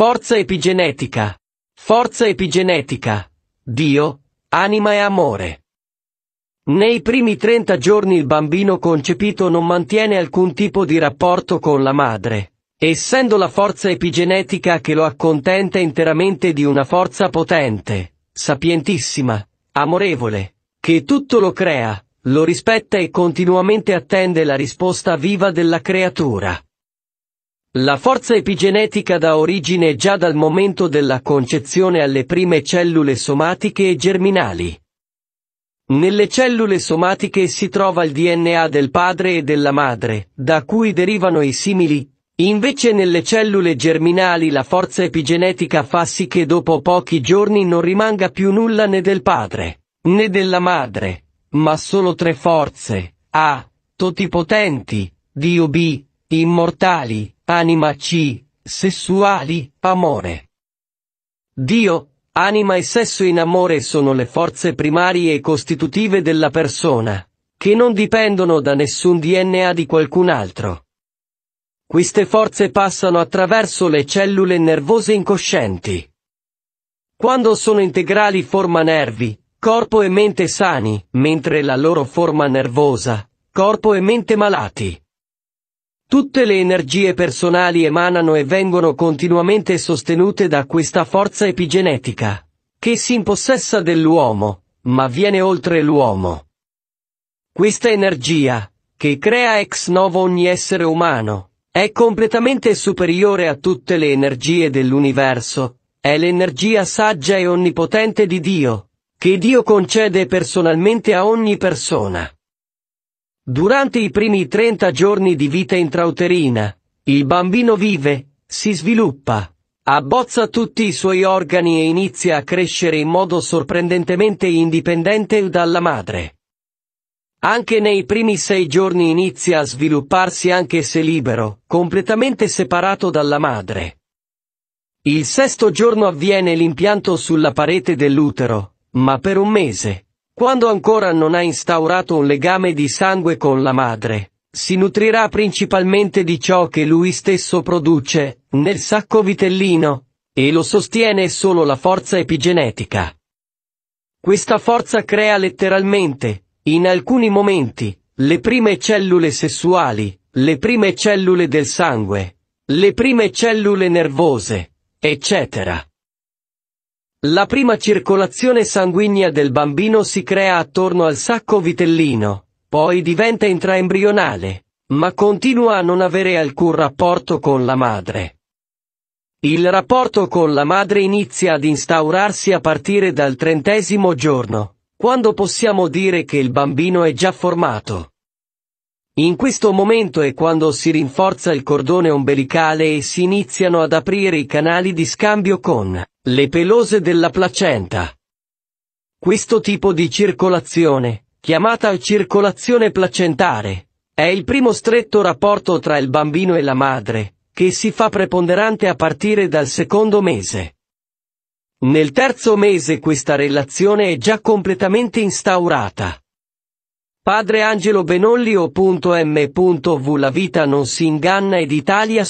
Forza epigenetica. Forza epigenetica. Dio, anima e amore. Nei primi 30 giorni il bambino concepito non mantiene alcun tipo di rapporto con la madre, essendo la forza epigenetica che lo accontenta interamente di una forza potente, sapientissima, amorevole, che tutto lo crea, lo rispetta e continuamente attende la risposta viva della creatura. La forza epigenetica dà origine già dal momento della concezione alle prime cellule somatiche e germinali. Nelle cellule somatiche si trova il DNA del padre e della madre, da cui derivano i simili. Invece nelle cellule germinali la forza epigenetica fa sì che dopo pochi giorni non rimanga più nulla né del padre, né della madre, ma solo tre forze, A, totipotenti, B, immortali, anima C, sessuali, amore. Dio, anima e sesso in amore sono le forze primarie e costitutive della persona, che non dipendono da nessun DNA di qualcun altro. Queste forze passano attraverso le cellule nervose incoscienti. Quando sono integrali forma nervi, corpo e mente sani, mentre la loro forma nervosa, corpo e mente malati. Tutte le energie personali emanano e vengono continuamente sostenute da questa forza epigenetica, che si impossessa dell'uomo, ma viene oltre l'uomo. Questa energia, che crea ex novo ogni essere umano, è completamente superiore a tutte le energie dell'universo, è l'energia saggia e onnipotente di Dio, che Dio concede personalmente a ogni persona. Durante i primi 30 giorni di vita intrauterina, il bambino vive, si sviluppa, abbozza tutti i suoi organi e inizia a crescere in modo sorprendentemente indipendente dalla madre. Anche nei primi sei giorni inizia a svilupparsi anche se libero, completamente separato dalla madre. Il sesto giorno avviene l'impianto sulla parete dell'utero, ma per un mese, quando ancora non ha instaurato un legame di sangue con la madre, si nutrirà principalmente di ciò che lui stesso produce, nel sacco vitellino, e lo sostiene solo la forza epigenetica. Questa forza crea letteralmente, in alcuni momenti, le prime cellule sessuali, le prime cellule del sangue, le prime cellule nervose, eccetera. La prima circolazione sanguigna del bambino si crea attorno al sacco vitellino, poi diventa intraembrionale, ma continua a non avere alcun rapporto con la madre. Il rapporto con la madre inizia ad instaurarsi a partire dal trentesimo giorno, quando possiamo dire che il bambino è già formato. In questo momento è quando si rinforza il cordone ombelicale e si iniziano ad aprire i canali di scambio con le pelose della placenta. Questo tipo di circolazione, chiamata circolazione placentare, è il primo stretto rapporto tra il bambino e la madre, che si fa preponderante a partire dal secondo mese. Nel terzo mese questa relazione è già completamente instaurata. Padre Angelo Benolli o.m.v La vita non si inganna ed Italia